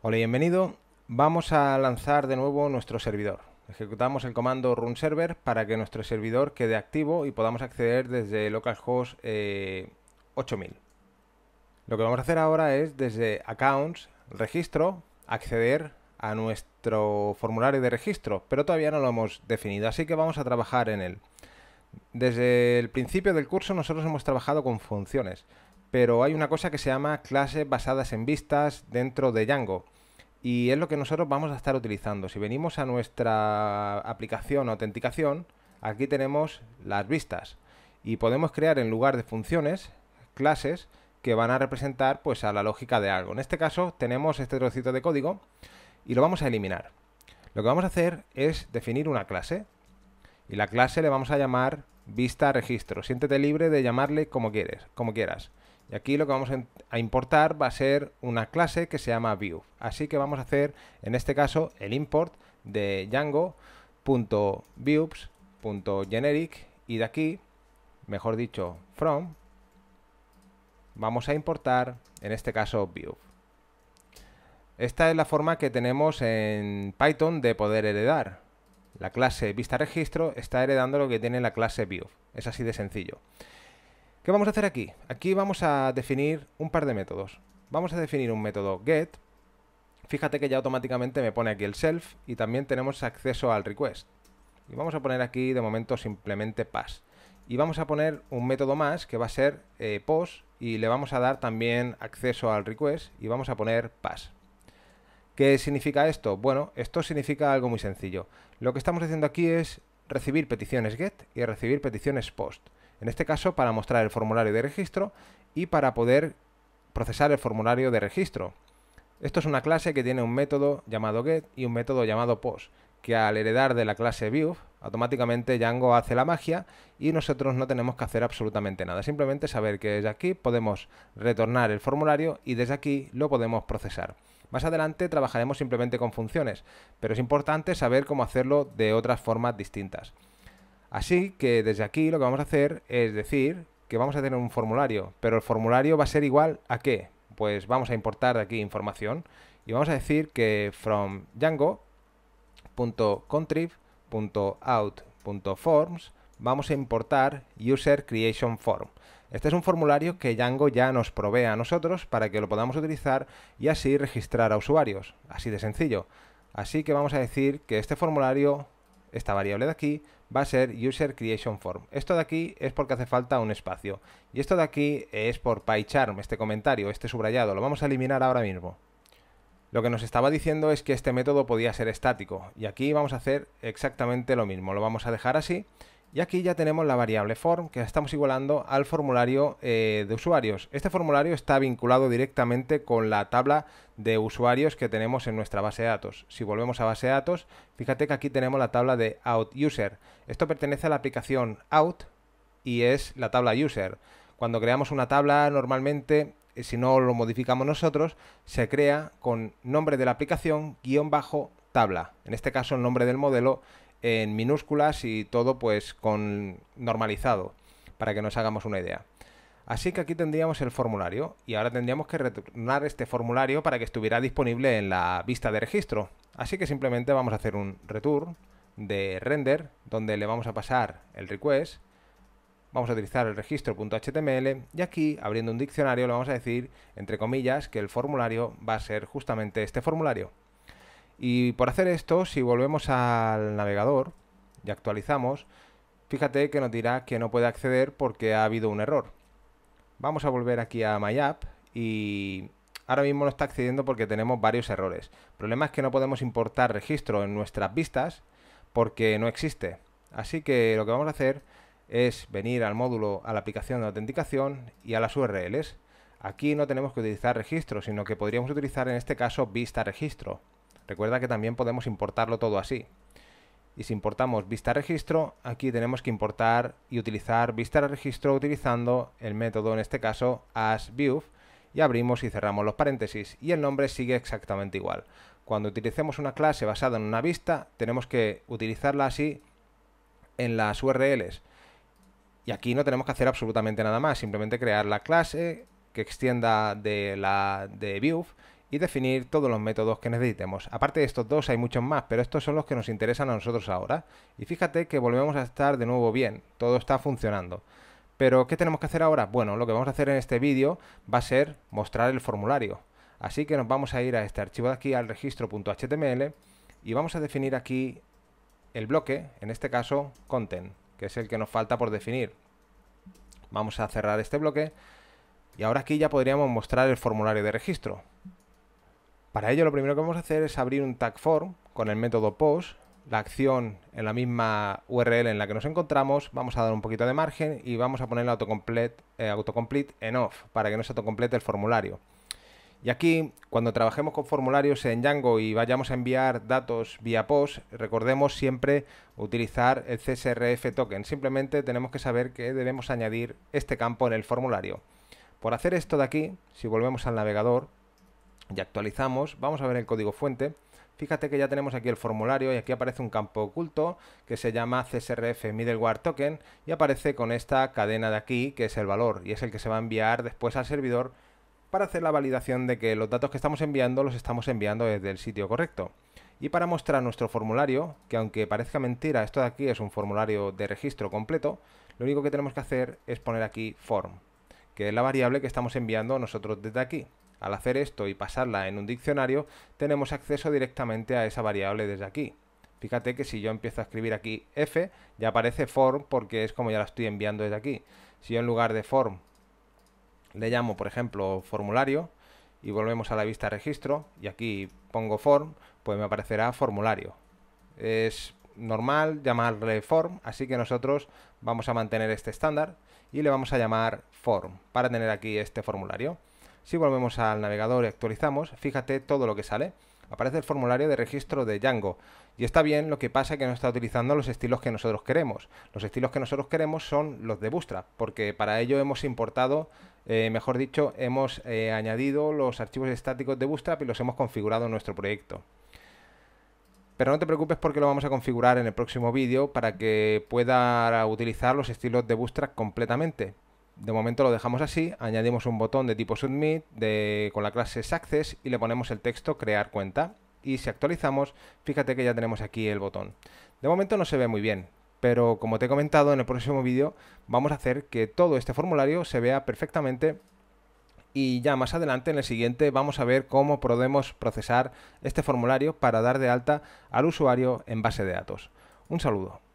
Hola y bienvenido. Vamos a lanzar de nuevo nuestro servidor. Ejecutamos el comando run server para que nuestro servidor quede activo y podamos acceder desde localhost 8000. Eh, lo que vamos a hacer ahora es desde accounts, registro, acceder a nuestro formulario de registro, pero todavía no lo hemos definido, así que vamos a trabajar en él. Desde el principio del curso nosotros hemos trabajado con funciones pero hay una cosa que se llama clases basadas en vistas dentro de Django. Y es lo que nosotros vamos a estar utilizando. Si venimos a nuestra aplicación autenticación, aquí tenemos las vistas. Y podemos crear en lugar de funciones, clases que van a representar pues a la lógica de algo. En este caso tenemos este trocito de código y lo vamos a eliminar. Lo que vamos a hacer es definir una clase y la clase le vamos a llamar vista registro. Siéntete libre de llamarle como quieres, como quieras. Y aquí lo que vamos a importar va a ser una clase que se llama view. Así que vamos a hacer, en este caso, el import de django.views.generic y de aquí, mejor dicho, from, vamos a importar, en este caso, view. Esta es la forma que tenemos en Python de poder heredar. La clase vista registro está heredando lo que tiene la clase view. Es así de sencillo. ¿Qué vamos a hacer aquí? Aquí vamos a definir un par de métodos. Vamos a definir un método get. Fíjate que ya automáticamente me pone aquí el self y también tenemos acceso al request. Y vamos a poner aquí de momento simplemente pass. Y vamos a poner un método más que va a ser eh, post y le vamos a dar también acceso al request y vamos a poner pass. ¿Qué significa esto? Bueno, esto significa algo muy sencillo. Lo que estamos haciendo aquí es recibir peticiones get y recibir peticiones post. En este caso, para mostrar el formulario de registro y para poder procesar el formulario de registro. Esto es una clase que tiene un método llamado get y un método llamado post, que al heredar de la clase view, automáticamente Django hace la magia y nosotros no tenemos que hacer absolutamente nada. Simplemente saber que desde aquí podemos retornar el formulario y desde aquí lo podemos procesar. Más adelante trabajaremos simplemente con funciones, pero es importante saber cómo hacerlo de otras formas distintas. Así que desde aquí lo que vamos a hacer es decir que vamos a tener un formulario, pero el formulario va a ser igual a qué? Pues vamos a importar aquí información y vamos a decir que from django.contrib.out.forms vamos a importar user creation form. Este es un formulario que Django ya nos provee a nosotros para que lo podamos utilizar y así registrar a usuarios, así de sencillo. Así que vamos a decir que este formulario, esta variable de aquí, va a ser User Creation Form. Esto de aquí es porque hace falta un espacio. Y esto de aquí es por PyCharm, este comentario, este subrayado. Lo vamos a eliminar ahora mismo. Lo que nos estaba diciendo es que este método podía ser estático. Y aquí vamos a hacer exactamente lo mismo. Lo vamos a dejar así y aquí ya tenemos la variable form que estamos igualando al formulario eh, de usuarios. Este formulario está vinculado directamente con la tabla de usuarios que tenemos en nuestra base de datos. Si volvemos a base de datos, fíjate que aquí tenemos la tabla de out user. Esto pertenece a la aplicación out y es la tabla user. Cuando creamos una tabla, normalmente, eh, si no lo modificamos nosotros, se crea con nombre de la aplicación guión bajo tabla. En este caso, el nombre del modelo en minúsculas y todo pues con normalizado, para que nos hagamos una idea. Así que aquí tendríamos el formulario y ahora tendríamos que retornar este formulario para que estuviera disponible en la vista de registro. Así que simplemente vamos a hacer un return de render donde le vamos a pasar el request, vamos a utilizar el registro.html y aquí abriendo un diccionario le vamos a decir entre comillas que el formulario va a ser justamente este formulario. Y por hacer esto, si volvemos al navegador y actualizamos, fíjate que nos dirá que no puede acceder porque ha habido un error. Vamos a volver aquí a MyApp y ahora mismo no está accediendo porque tenemos varios errores. El problema es que no podemos importar registro en nuestras vistas porque no existe. Así que lo que vamos a hacer es venir al módulo, a la aplicación de autenticación y a las URLs. Aquí no tenemos que utilizar registro, sino que podríamos utilizar en este caso vista registro. Recuerda que también podemos importarlo todo así. Y si importamos vista registro, aquí tenemos que importar y utilizar vista registro utilizando el método, en este caso, view, y abrimos y cerramos los paréntesis, y el nombre sigue exactamente igual. Cuando utilicemos una clase basada en una vista, tenemos que utilizarla así en las URLs. Y aquí no tenemos que hacer absolutamente nada más, simplemente crear la clase que extienda de la de view y definir todos los métodos que necesitemos. Aparte de estos dos hay muchos más, pero estos son los que nos interesan a nosotros ahora. Y fíjate que volvemos a estar de nuevo bien, todo está funcionando. Pero ¿qué tenemos que hacer ahora? Bueno, lo que vamos a hacer en este vídeo va a ser mostrar el formulario. Así que nos vamos a ir a este archivo de aquí, al registro.html, y vamos a definir aquí el bloque, en este caso content, que es el que nos falta por definir. Vamos a cerrar este bloque y ahora aquí ya podríamos mostrar el formulario de registro. Para ello lo primero que vamos a hacer es abrir un tag form con el método post, la acción en la misma URL en la que nos encontramos, vamos a dar un poquito de margen y vamos a poner el eh, autocomplete, en off para que no se autocomplete el formulario. Y aquí, cuando trabajemos con formularios en Django y vayamos a enviar datos vía POST, recordemos siempre utilizar el CSRF token. Simplemente tenemos que saber que debemos añadir este campo en el formulario. Por hacer esto de aquí, si volvemos al navegador, y actualizamos, vamos a ver el código fuente. Fíjate que ya tenemos aquí el formulario y aquí aparece un campo oculto que se llama CSRF Middleware Token y aparece con esta cadena de aquí que es el valor y es el que se va a enviar después al servidor para hacer la validación de que los datos que estamos enviando los estamos enviando desde el sitio correcto. Y para mostrar nuestro formulario, que aunque parezca mentira, esto de aquí es un formulario de registro completo, lo único que tenemos que hacer es poner aquí form, que es la variable que estamos enviando nosotros desde aquí. Al hacer esto y pasarla en un diccionario, tenemos acceso directamente a esa variable desde aquí. Fíjate que si yo empiezo a escribir aquí f, ya aparece form porque es como ya la estoy enviando desde aquí. Si yo en lugar de form le llamo, por ejemplo, formulario y volvemos a la vista registro y aquí pongo form, pues me aparecerá formulario. Es normal llamarle form, así que nosotros vamos a mantener este estándar y le vamos a llamar form para tener aquí este formulario. Si volvemos al navegador y actualizamos, fíjate todo lo que sale. Aparece el formulario de registro de Django. Y está bien, lo que pasa es que no está utilizando los estilos que nosotros queremos. Los estilos que nosotros queremos son los de Bootstrap, porque para ello hemos importado, eh, mejor dicho, hemos eh, añadido los archivos estáticos de Bootstrap y los hemos configurado en nuestro proyecto. Pero no te preocupes porque lo vamos a configurar en el próximo vídeo para que pueda utilizar los estilos de Bootstrap completamente de momento lo dejamos así, añadimos un botón de tipo submit con la clase access y le ponemos el texto crear cuenta. Y si actualizamos, fíjate que ya tenemos aquí el botón. De momento no se ve muy bien, pero como te he comentado en el próximo vídeo, vamos a hacer que todo este formulario se vea perfectamente y ya más adelante en el siguiente vamos a ver cómo podemos procesar este formulario para dar de alta al usuario en base de datos. Un saludo.